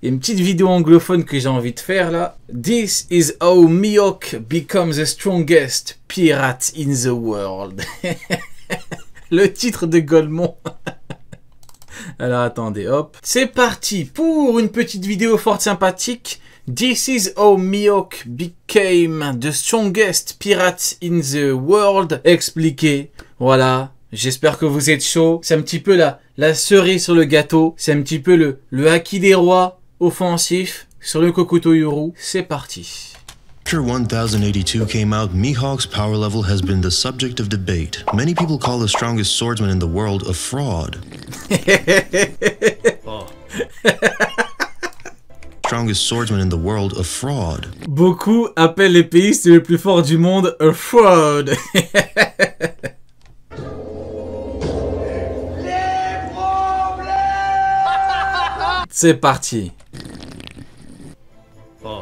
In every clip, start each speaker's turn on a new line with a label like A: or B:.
A: Il y a une petite vidéo anglophone que j'ai envie de faire là. This is how Miok becomes the strongest pirate in the world. Le titre de Golemon. Alors attendez, hop. C'est parti pour une petite vidéo fort sympathique. This is how Miok became the strongest pirate in the world. Expliqué. Voilà. J'espère que vous êtes chaud. C'est un petit peu la, la cerise sur le gâteau. C'est un petit peu le, le acquis des rois offensif sur le Kokuto Yoru. C'est parti.
B: After 1082 came out, Mihawk's power level has been the subject of debate. Many people call the strongest swordsman in the world a fraud. oh. strongest swordsman in the world a fraud.
A: Beaucoup appellent l'épéiste le plus fort du monde a fraud.
B: C'est parti ah,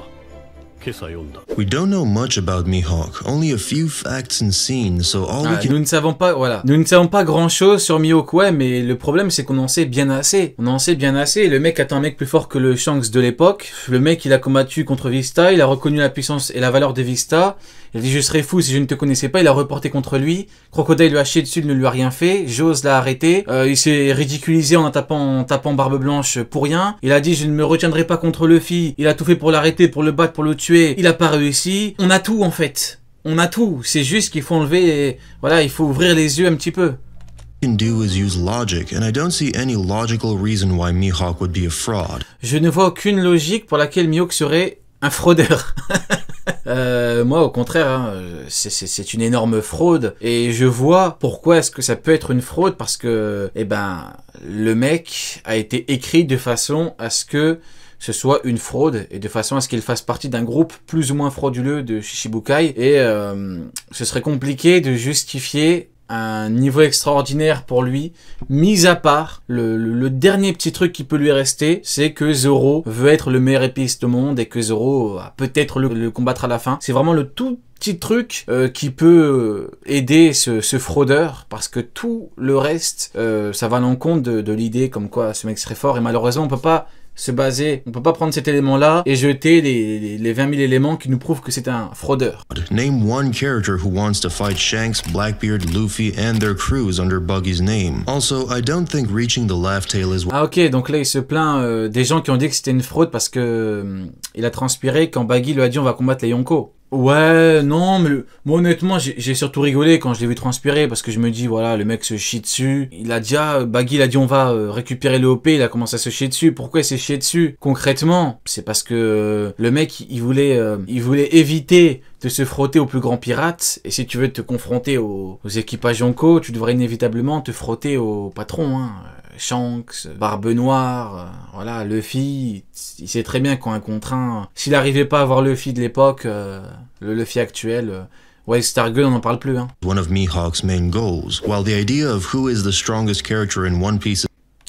B: nous ne
A: savons pas, voilà.
B: Nous ne savons pas grand chose
A: sur Mihawk, ouais, mais le problème c'est qu'on en sait bien assez. On en sait bien assez. Le mec est un mec plus fort que le Shanks de l'époque. Le mec il a combattu contre Vista, il a reconnu la puissance et la valeur de Vista. Il dit Je serais fou si je ne te connaissais pas. Il a reporté contre lui. Crocodile lui a chié dessus, il ne lui a rien fait. Jose l'a arrêté. Euh, il s'est ridiculisé en tapant, tapant Barbe Blanche pour rien. Il a dit Je ne me retiendrai pas contre Luffy. Il a tout fait pour l'arrêter, pour le battre, pour le tuer. Il a pas réussi. On a tout en fait.
B: On a tout. C'est juste qu'il faut enlever. voilà, il faut ouvrir les yeux un petit peu. Je ne vois
A: aucune logique pour laquelle Mihawk serait un fraudeur. Euh, moi, au contraire, hein, c'est une énorme fraude. Et je vois pourquoi est-ce que ça peut être une fraude parce que, eh ben, le mec a été écrit de façon à ce que ce soit une fraude et de façon à ce qu'il fasse partie d'un groupe plus ou moins frauduleux de Shishibukai et euh, ce serait compliqué de justifier un niveau extraordinaire pour lui, mis à part le, dernier petit truc qui peut lui rester, c'est que Zoro veut être le meilleur épiste au monde et que Zoro va peut-être le, combattre à la fin. C'est vraiment le tout petit truc euh, qui peut euh, aider ce, fraudeur parce que tout le reste euh, ça va à l'encontre de, de l'idée comme quoi ce mec serait fort et malheureusement on peut pas se baser. On peut pas prendre cet élément-là et jeter les, les, les, 20 000 éléments qui nous prouvent que c'est un fraudeur.
B: Name one character who wants to fight Shanks, Blackbeard, Luffy and their crews under Buggy's name. Also, I don't think reaching the is.
A: Ah ok, donc là il se plaint euh, des gens qui ont dit que c'était une fraude parce que euh, il a transpiré quand Buggy lui a dit on va combattre les Yonko. Ouais, non, mais honnêtement, j'ai surtout rigolé quand je l'ai vu transpirer parce que je me dis, voilà, le mec se chie dessus. Il a déjà, Baggy, il a dit, on va euh, récupérer le OP, il a commencé à se chier dessus. Pourquoi il s'est chié dessus Concrètement, c'est parce que euh, le mec, il voulait, euh, il voulait éviter se frotter aux plus grands pirates. Et si tu veux te confronter aux, équipages Yonko, tu devrais inévitablement te frotter aux patrons. Hein. Shanks, Barbe Noire, euh, voilà, Luffy, il sait très bien un contre un, s'il n'arrivait pas à voir Luffy de l'époque, euh, le Luffy actuel,
B: euh, on n'en parle plus. Hein. One of Mihawk's main goals, while the idea of who is the strongest character in One Piece.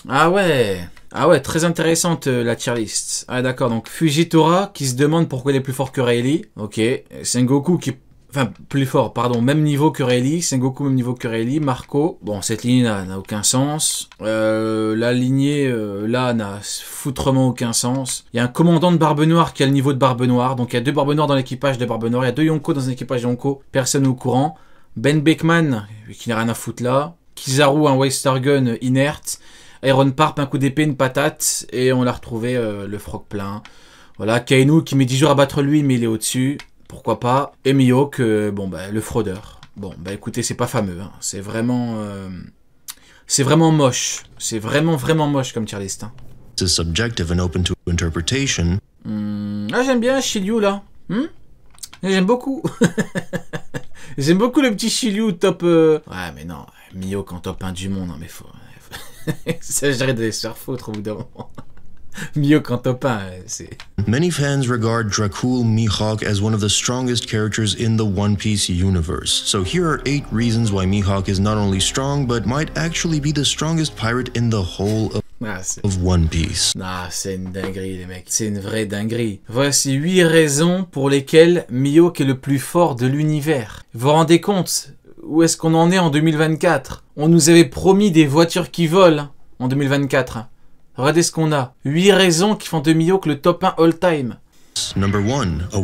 A: Ah ouais. Ah ouais, très intéressante euh, la tier list. Ah d'accord, donc Fujitora qui se demande pourquoi il est plus fort que Rayleigh. Ok, Sengoku qui... Enfin, plus fort, pardon, même niveau que Rayleigh. Sengoku même niveau que Rayleigh. Marco, bon, cette ligne n'a aucun sens. Euh, la lignée, euh, là, n'a foutrement aucun sens. Il y a un commandant de Barbe Noire qui a le niveau de Barbe Noire. Donc il y a deux Barbe Noire dans l'équipage de Barbe Noire. Il y a deux Yonko dans un équipage Yonko. Personne au courant. Ben Beckman, qui n'a rien à foutre là. Kizaru, un Waystar Gun inerte. Iron Parp, un coup d'épée, une patate, et on l'a retrouvé euh, le froc plein. Voilà, Kainu qui met 10 jours à battre lui, mais il est au-dessus, pourquoi pas. Et que, bon bah, le fraudeur. Bon bah écoutez, c'est pas fameux, hein. c'est vraiment... Euh, c'est vraiment moche, c'est vraiment vraiment moche comme tier list. Hein. Hmm, ah j'aime bien Shiliu là, hmm? j'aime beaucoup. j'aime beaucoup le petit Shiliu top... Euh. Ouais mais non, Mio en top 1 du monde, non, hein, mais faut... S'agirait de les surfoutre au bout d'un moment. Mieux qu'en top c'est...
B: Many fans regard Dracul Mihawk as one of the strongest characters in the One Piece universe. So here are 8 reasons why Mihawk is not only strong, but might actually be the strongest pirate in the whole of... Ah, One Piece. Ah, c'est une dinguerie, les mecs. C'est une vraie dinguerie.
A: Voici 8 raisons pour lesquelles Mihawk est le plus fort de l'univers. Vous vous rendez compte où est-ce qu'on en est en 2024 On nous avait promis des voitures qui volent en 2024. Regardez ce qu'on a. 8 raisons qui font de que
B: le top 1 all-time. Number 1,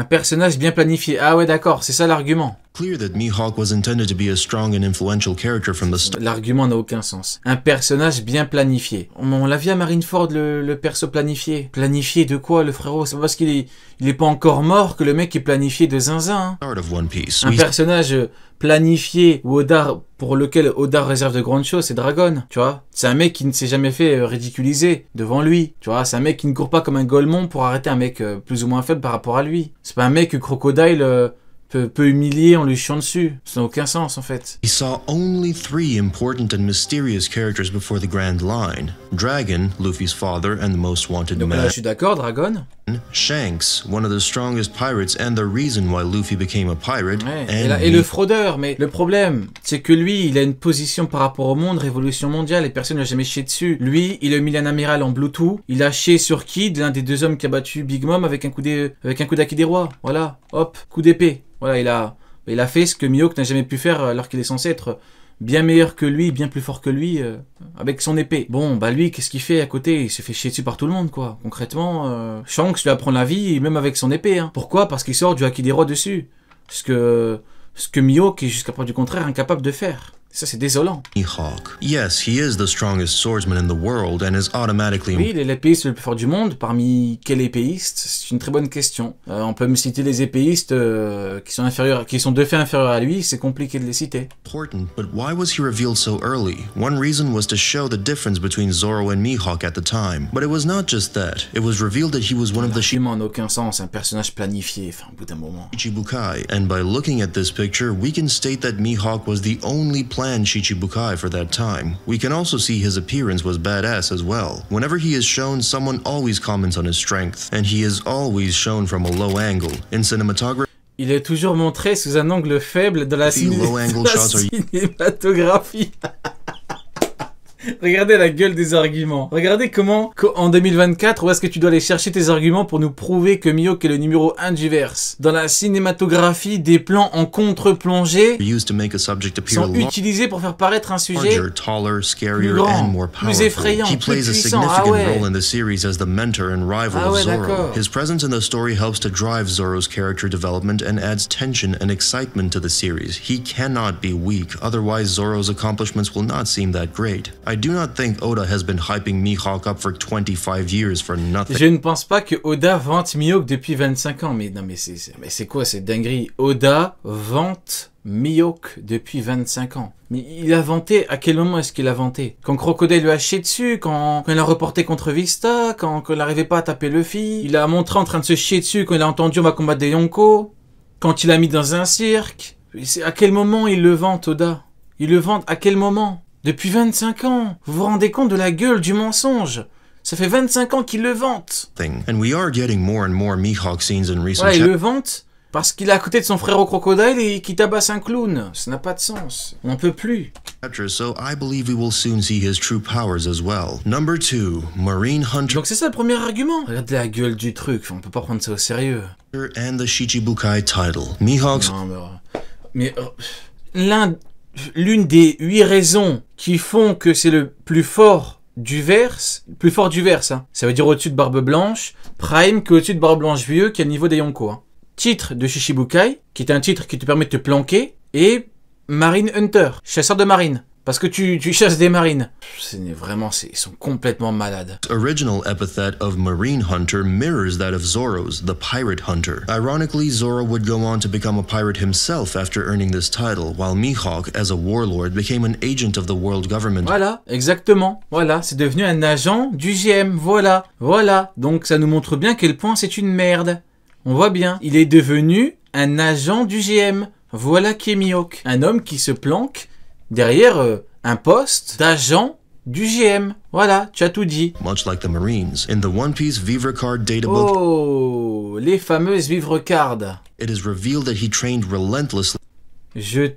B: un personnage bien planifié. Ah ouais, d'accord, c'est ça l'argument.
A: L'argument n'a aucun sens. Un personnage bien planifié. On, l'a vu à Marineford, le, perso planifié. Planifié de quoi, le frérot C'est parce qu'il est, il pas encore mort que le mec est planifié de zinzin. Hein. Un personnage planifié ou pour lequel Odar réserve de grandes choses, c'est Dragon, tu vois. C'est un mec qui ne s'est jamais fait euh, ridiculiser devant lui, tu vois. C'est un mec qui ne court pas comme un golemon pour arrêter un mec euh, plus ou moins faible par rapport à lui. C'est pas un mec euh, crocodile euh, peu humilier en lui chiant dessus.
B: Ça n'a aucun sens en fait. He saw only three important and mysterious characters before the Grand Line: Dragon, Luffy's father and the most wanted Donc, Là, je suis d'accord, Dragon. Shanks, pirates Luffy pirate. et, le fraudeur, mais le problème, c'est que lui, il a
A: une position par rapport au monde, révolution mondiale, et personne n'a jamais chié dessus. Lui, il a mis un amiral en Bluetooth, il a chié sur Kid, l'un des deux hommes qui a battu Big Mom avec un coup d'aki des rois. Voilà, hop, coup d'épée. Voilà, il a, il a fait ce que Mihawk n'a jamais pu faire euh, alors qu'il est censé être bien meilleur que lui, bien plus fort que lui, euh, avec son épée. Bon, bah lui, qu'est-ce qu'il fait à côté Il se fait chier dessus par tout le monde, quoi. Concrètement, euh, Shanks lui apprend la vie, même avec son épée. Hein. Pourquoi Parce qu'il sort du Haki des Rois dessus. Ce que, ce que Mihawk est jusqu'à présent du contraire incapable de faire. Ça, c'est désolant. Hawk.
B: Yes, he is the strongest swordsman in the world and is automatically... Oui, il est
A: l'épéiste le plus fort du monde. Parmi quel épéiste C'est une très bonne question. Euh, on peut me citer les épéistes euh, qui sont inférieurs, qui sont de fait inférieurs à lui. C'est compliqué de les citer.
B: Important, but why was he revealed so early? One reason was to show the difference between Zoro and Mihawk at the time. But it was not just that. It was revealed that he was one of the... L'argument n'a aucun sens. Un personnage planifié. Enfin, au bout d'un moment. Ichibukai. And by looking at this picture, we can state that Mihawk was the only planned Shichibukai for that time, we can also see his appearance was badass as well. Whenever he is shown, someone always comments on his strength, and he is always shown from a low angle. In cinematography, Il est toujours montré sous un angle faible dans la, cin... la
A: cinématographie. Regardez la gueule des arguments. Regardez comment, en 2024, où est-ce que tu dois aller chercher tes arguments pour nous prouver que Miyok est le numéro 1 du verse. Dans la cinématographie, des plans en contre-plongée sont utilisés pour faire paraître un sujet
B: plus grand, plus effrayant, plus puissant. Ah ouais. Ah ouais, d'accord. His presence in the story helps to drive Zoro's character development and adds tension and excitement to the series. He cannot be weak, otherwise Zoro's accomplishments will not seem that great. I do not think Oda has been hyping Mihawk up 25 years for nothing. Je ne pense pas que Oda vante Mihawk depuis 25 ans. Mais non, mais c'est, mais c'est
A: quoi cette dinguerie Oda vante Mihawk depuis 25 ans. Mais il a vanté, à quel moment est-ce qu'il a vanté Quand Crocodile lui a chié dessus, quand, quand il a reporté contre Vista, quand, quand il n'arrivait pas à taper le Luffy, il a montré en train de se chier dessus quand il a entendu on va combattre des Yonko, quand il a mis dans un cirque. C'est à quel moment il le vante, Oda Il le vante à quel moment depuis 25 ans Vous vous rendez compte de la gueule du mensonge ça fait 25 ans qu'il le vante. And ouais, il le vante parce qu'il est à côté de son frère
B: au crocodile et qu'il tabasse un clown. Ça n'a pas de sens. On peut plus. Donc c'est ça le premier argument. Regardez la gueule du truc. On ne peut pas prendre ça au sérieux. Non, mais,
A: mais euh, l'un l'une des huit raisons qui font que c'est le plus fort du verse, plus fort du verse, hein. ça veut dire au-dessus de Barbe Blanche, Prime que dessus de Barbe Blanche Vieux, qui a niveau des Yonko. Hein. Titre de Shishibukai, qui est un titre qui te permet de te planquer, et Marine Hunter, chasseur de marine.
B: Parce que tu, tu chasses des marines. C'est vraiment, ils sont complètement malades. Original epithet of marine hunter mirrors that of Zorro's, the pirate hunter. Ironically, Zoro would go on to become a pirate himself after earning this title, while Mihawk, as a warlord, became an agent of the world government.
A: Voilà, exactement. Voilà, c'est devenu un agent du GM. Voilà, voilà. Donc ça nous montre bien quel point c'est une merde. On voit bien, il est devenu un agent du GM. Voilà qui est Mihawk, un homme qui se planque derrière euh, un poste d'agent du GM. Voilà, tu as tout dit. Oh, les fameuses Vivre Card. Je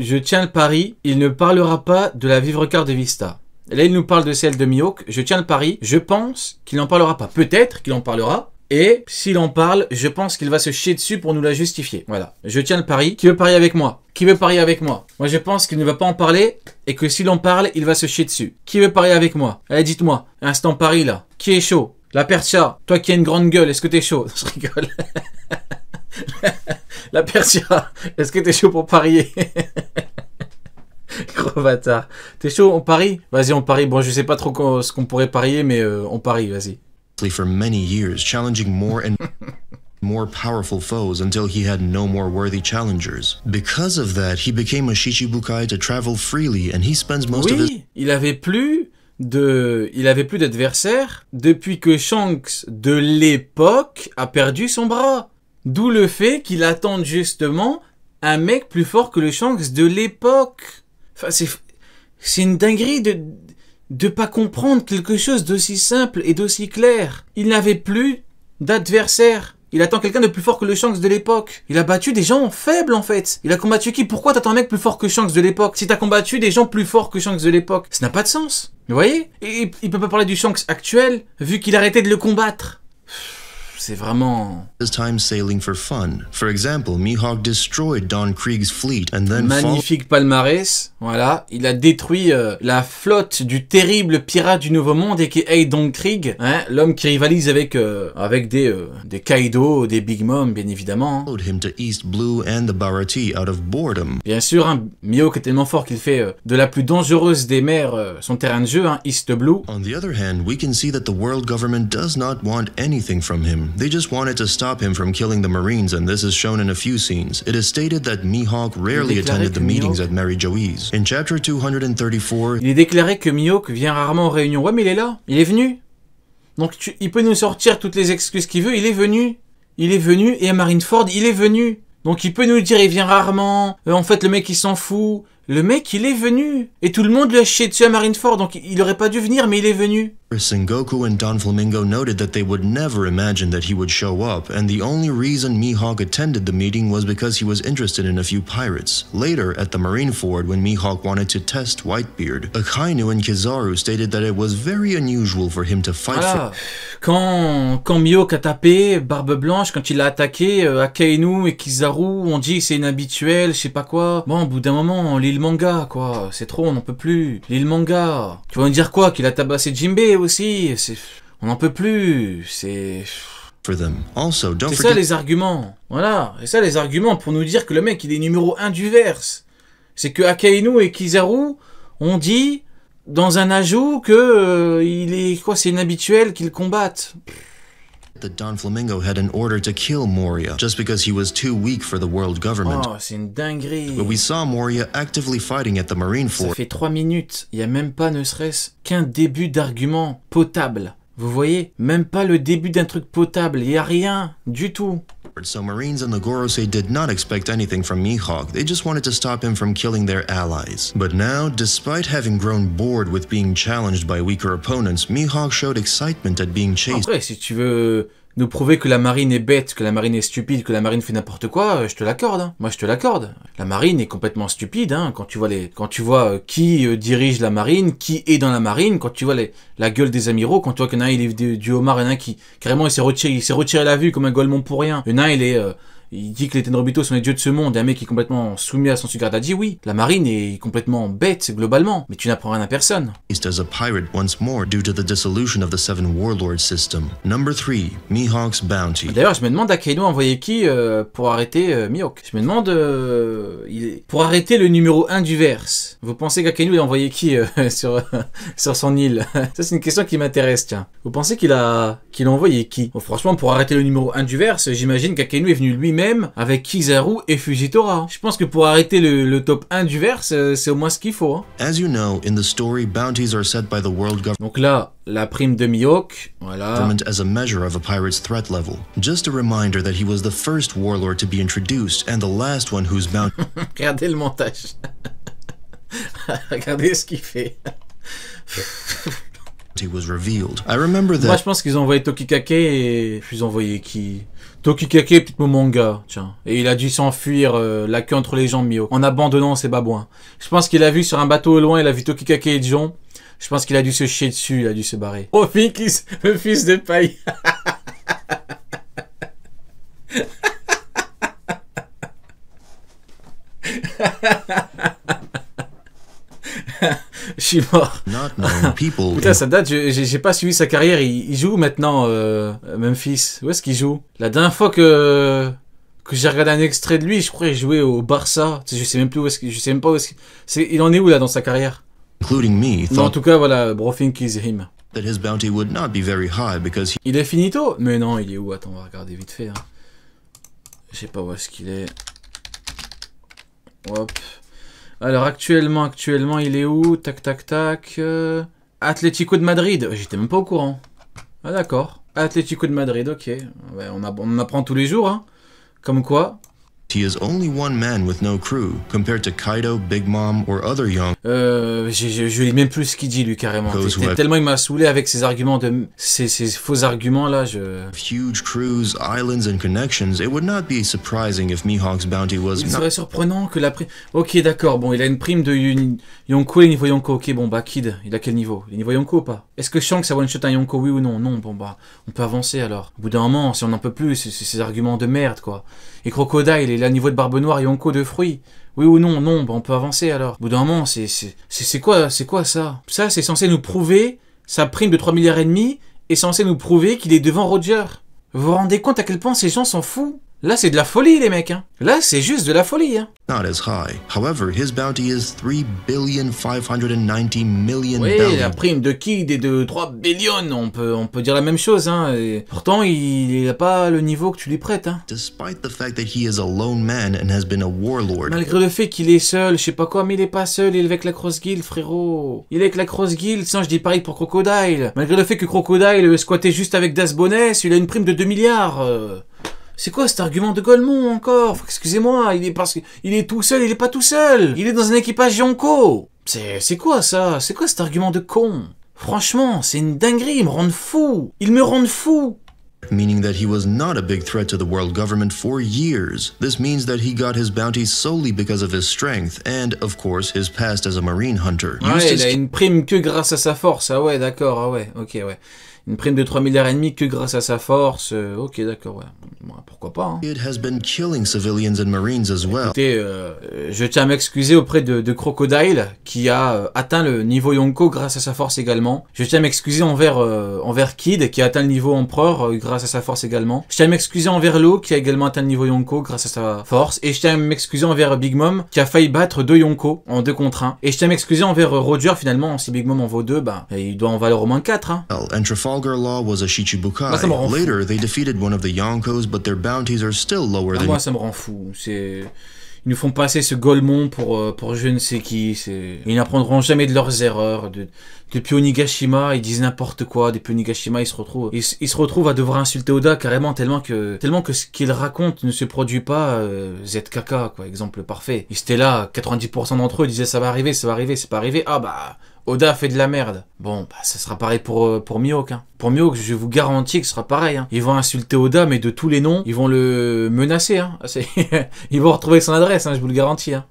A: je tiens le pari, il ne parlera pas de la Vivre Card de Vista. Là, il nous parle de celle de Mihawk. Je tiens le pari. Je pense qu'il n'en parlera pas. Peut-être qu'il en parlera. Et s'il en parle, je pense qu'il va se chier dessus pour nous la justifier. Voilà. Je tiens le pari. Qui veut parier avec moi Qui veut parier avec moi Moi, je pense qu'il ne va pas en parler et que s'il en parle, il va se chier dessus. Qui veut parier avec moi Allez, dites-moi. Instant pari là. Qui est chaud La Persia. Toi qui as une grande gueule, est-ce que t'es chaud Je rigole. la percha. Est-ce que t'es chaud pour parier Gros bâtard. T'es chaud, on parie Vas-y, on parie. Bon, je sais pas trop ce qu'on pourrait parier, mais euh, on parie, vas-y
B: for many years, challenging more and more powerful foes until he had no more worthy challengers. Because of that, he became a Shichibukai to travel freely and he spends most oui, of his...
A: il avait plus de il avait plus d'adversaires depuis que Shanks de l'époque a perdu son bras. D'où le fait qu'il attende justement un mec plus fort que le Shanks de l'époque. Enfin c'est c'est une dinguerie de de pas comprendre quelque chose d'aussi simple et d'aussi clair. Il n'avait plus d'adversaire. Il attend quelqu'un de plus fort que le Shanks de l'époque. Il a battu des gens faibles en fait. Il a combattu qui Pourquoi t'attends un mec plus fort que Shanks de l'époque Si t'as combattu des gens plus forts que Shanks de l'époque, ça n'a pas de sens. Vous voyez Et il peut pas parler du Shanks actuel vu qu'il arrêtait de le combattre
B: c'est vraiment. for fun. fleet Magnifique
A: palmarès. Voilà, il a détruit euh, la flotte du terrible pirate du Nouveau Monde et qui est Don Krieg, hein, l'homme qui rivalise avec euh, avec des euh, des Kaido, des Big Mom, bien évidemment. Bien sûr, hein, Mihawk est tellement fort qu'il fait de la
B: plus dangereuse des mers son terrain de jeu, hein, East Blue. On the other hand, we can see that the world government does not want anything from him. They just wanted to stop him from killing the Marines and this is shown in a few scenes. It is stated that Mihawk rarely attended the meetings at Mary Joey's. In chapter 234,
A: il est déclaré que Mihawk vient rarement aux réunions. Ouais, mais il est là, il est venu. Donc tu, il peut nous sortir toutes les excuses qu'il veut, il est venu. Il est venu et à Marineford, il est venu. Donc il peut nous dire il vient rarement, euh, en fait le mec il s'en fout, le mec, il est venu
B: Et tout le monde lui a chié dessus à Marineford, donc il aurait pas dû venir, mais il est venu. Sengoku and Don Flamingo noted that they would never imagine that he would show up, and the only reason Mihawk attended the meeting was because he was interested in a few pirates. Later, at the Marineford, when Mihawk wanted to test Whitebeard, Akainu and Kizaru stated that it was very unusual for him to fight Quand, quand Mihawk a tapé Barbe Blanche, quand il a attaqué, euh, Akainu et
A: Kizaru ont dit c'est inhabituel, je sais pas quoi. Bon, au bout d'un moment, on manga, quoi. C'est trop, on n'en peut plus. L'île manga. Tu vas me dire quoi Qu'il a tabassé Jimbe aussi On n'en peut
B: plus. C'est... C'est ça les
A: arguments. Voilà. Et ça les arguments pour nous dire que le mec, il est numéro 1 du verse. C'est que Akainu et Kizaru ont dit, dans un ajout, que euh, il est... quoi, c'est inhabituel qu'ils
B: combattent. The Don Flamingo had an order to kill Moria just because he was too weak for the world government. Oh, c'est
A: une dinguerie. But we
B: saw Moria actively fighting at the marine Fort. Ça fait
A: 3 minutes, il y a même pas ne serait-ce qu'un début d'argument potable. Vous voyez,
B: même pas le début d'un truc potable, il y a rien du tout. So Marines and the Gorosei did not expect anything from Mihawk, they just wanted to stop him from killing their allies. But now, despite having grown bored with being challenged by weaker opponents, Mihawk showed excitement at being chased.
A: Après, si tu veux nous prouver que la marine est bête, que la marine est stupide, que la marine fait n'importe quoi, euh, je te l'accorde. Hein. Moi, je te l'accorde. La marine est complètement stupide. Hein. Quand tu vois les, quand tu vois euh, qui euh, dirige la marine, qui est dans la marine, quand tu vois les, la gueule des amiraux, quand tu vois qu'il y a il est du, homard, il y en a un qui carrément il s'est retiré, il s'est retiré la vue comme un golemon pour rien. Il a un il est il dit que les Tenrobito sont les dieux de ce monde, et un mec qui est complètement soumis à son sugar dit oui, la marine est complètement bête
B: globalement, mais tu n'apprends rien à personne. pirate dissolution Number 3, bounty. Ah,
A: d'ailleurs, je me demande à Kaido envoyer qui euh, pour arrêter euh, Mihawk. Je me demande euh, pour arrêter le numéro 1 du verse. Vous pensez qu'Akainu a envoyé qui sur sur son île Ça c'est une question qui m'intéresse, tiens. Vous pensez qu'il a qu'il a envoyé qui Franchement, pour arrêter le numéro 1 du verse, j'imagine qu'Akainu est venu lui même avec Kizaru et Fujitora. Je pense que pour arrêter le, le top 1 du verse, c'est au moins ce qu'il faut. Hein.
B: Donc là, la prime de Mihawk, voilà. As a measure of a pirate's threat level. Just a reminder that he was the first warlord to be introduced and the last one whose bounty...
A: Regardez le montage. Regardez ce qu'il fait.
B: Moi, je
A: pense qu'ils ont envoyé Tokikake et ils ont envoyé qui Tokikake, petit manga, tiens. Et il a dû s'enfuir euh, la queue entre les jambes, Mio, en abandonnant ses babouins. Je pense qu'il a vu sur un bateau au loin, il a vu Tokikake et John. Je pense qu'il a dû se chier dessus, il a dû se barrer. Oh, Finkis, le fils de paille. je suis mort. Putain, ça date, j'ai pas suivi sa carrière. Il, joue maintenant, euh, Memphis. Où est-ce qu'il joue La dernière fois que, que j'ai regardé un extrait de lui, je crois qu'il jouait au Barça. Je sais même plus où est-ce Je sais même pas où est-ce Il en est où là dans sa carrière
B: non, En
A: tout cas, voilà, Brofink is him. Il est finito Mais non, il est où Attends, on va regarder vite fait. Hein. Je sais pas où est-ce qu'il est. Hop. Alors actuellement, actuellement, il est où Tac, tac, tac. Euh, Atletico Atlético de Madrid. Euh, j'étais même pas au courant. Ah d'accord. Atlético de Madrid, ok. on, on apprend tous les jours. Hein. Comme quoi,
B: He is only one Kaido, Big Mom, young.
A: Euh, je lis même plus ce qu'il dit lui carrément. Tellement il m'a saoulé avec ses arguments de ces, faux
B: arguments là. Je... Huge crews, islands and connections. It would not be surprising if bounty was. Il serait surprenant que la prime. Ok, d'accord. Bon, il a une prime de Yonko
A: et niveau Yonko. Ok, bon bah Kid, il a quel niveau Il est niveau Yonko ou pas Est-ce que Shanks a one shot un Yonko oui ou non Non. Bon bah, on peut avancer alors. Au bout d'un moment, si on n'en peut plus, c'est ces arguments de merde quoi. Les Crocodile et la niveau de Barbe Noire et Onco de fruits. Oui ou non Non, bah on peut avancer alors. Au bout d'un moment, c'est quoi, c'est quoi ça Ça, c'est censé nous prouver, sa prime de 3 milliards et demi est censé nous prouver qu'il est devant Roger. Vous vous rendez compte à quel point ces gens s'en foutent Là, c'est de la folie, les mecs. Hein.
B: Là, c'est juste de la folie. Hein. Oui, la
A: prime de Kid des de 3 Billion, On peut, on peut dire la même chose. Hein. pourtant, il n'a pas le niveau que tu lui prêtes. Hein. Malgré le fait qu'il est seul, je sais pas quoi, mais il est pas seul. Il est avec la Cross Guild, frérot. Il est avec la Cross Guild. sans je dis pareil pour Crocodile. Malgré le fait que Crocodile squattait juste avec Das il a une prime de 2 milliards. Euh. C'est quoi cet argument de Golemont encore Excusez-moi, il est parce qu'il est tout seul, il est pas tout seul. Il est dans un équipage Yonko. C'est c'est quoi ça C'est quoi cet argument de con Franchement, c'est une dinguerie, ils me rend fou. Il me rend fou.
B: meaning that he was not a big threat to the world government for years. This means that he got his bounty solely because of his strength and, of course, his past as a marine hunter. Ah ouais, il a une
A: prime que grâce à sa force. Ah ouais, d'accord. Ah ouais, ok, ouais une prime de 3 milliards et demi que grâce à sa force. Euh, ok, d'accord, ouais.
B: pourquoi pas. Hein. Écoutez,
A: je tiens à m'excuser auprès de, Crocodile qui a euh, atteint le niveau Yonko grâce à sa force également. Je tiens à m'excuser envers euh, envers Kid qui a atteint le niveau Empereur grâce à sa force également. Je tiens à m'excuser envers Lo qui a également atteint le niveau Yonko grâce à sa force. Et je tiens à m'excuser envers Big Mom qui a failli battre deux Yonko en deux contre un. Et je tiens à m'excuser envers
B: Roger finalement si Big Mom en vaut deux, ben il doit en valoir au moins 4. Hein. Algar Law was a Shichibukai. Later, they defeated one of the Yonkos, but their bounties are still lower ah, than... Moi, ça
A: me rend fou. C'est... Ils nous font passer ce Golemon pour, euh, pour je ne sais qui. Ils n'apprendront jamais de leurs erreurs. De depuis Onigashima, ils disent n'importe quoi, depuis Onigashima, ils se retrouvent, ils, se retrouvent à devoir insulter Oda carrément tellement que, tellement que ce qu'il raconte ne se produit pas, euh, ZKK, quoi, exemple parfait. Ils étaient là, 90% d'entre eux disaient ça va arriver, ça va arriver, c'est pas arrivé, ah bah, Oda fait de la merde. Bon, bah, ça sera pareil pour, euh, pour Mihawk. Hein. Pour Mihawk, je vous garantis que ce sera pareil. Hein. Ils vont insulter Oda, mais de tous les noms, ils vont le menacer. Hein. ils vont retrouver son adresse, hein, je vous le garantis. Hein.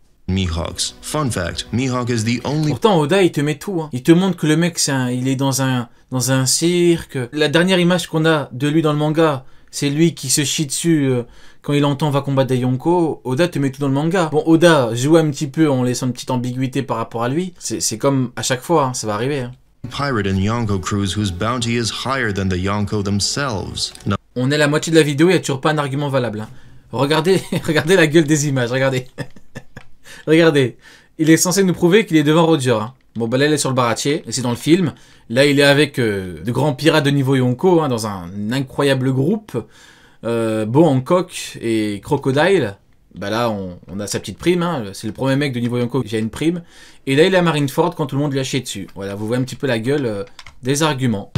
A: Fun fact, is the only... Pourtant, Oda, il te met tout. Hein. Il te montre que le mec, il est dans un, dans un cirque. La dernière image qu'on a de lui dans le manga, c'est lui qui se chie dessus euh, quand il entend va combattre des Yonko. Oda te met tout dans le manga. Bon, Oda joue un petit peu en laissant une petite ambiguïté par rapport à lui. C'est
B: comme à chaque fois, hein, ça va arriver. Hein. Yonko crews whose bounty is higher than the Yonko themselves. On est à la moitié de la vidéo et il n'y a toujours pas un argument valable. Hein. Regardez, regardez
A: la gueule des images, regardez. Regardez, il est censé nous prouver qu'il est devant Roger. Hein. Bon, bah là, il est sur le baratier, et c'est dans le film. Là, il est avec euh, de grands pirates de niveau Yonko, hein, dans un incroyable groupe. Euh, Bo et Crocodile. Bah là, on, a sa petite prime. Hein. C'est le premier mec de niveau Yonko qui a une prime. Et là, il est à Marineford quand tout le monde lui dessus. Voilà, vous voyez un petit peu la gueule euh, des arguments.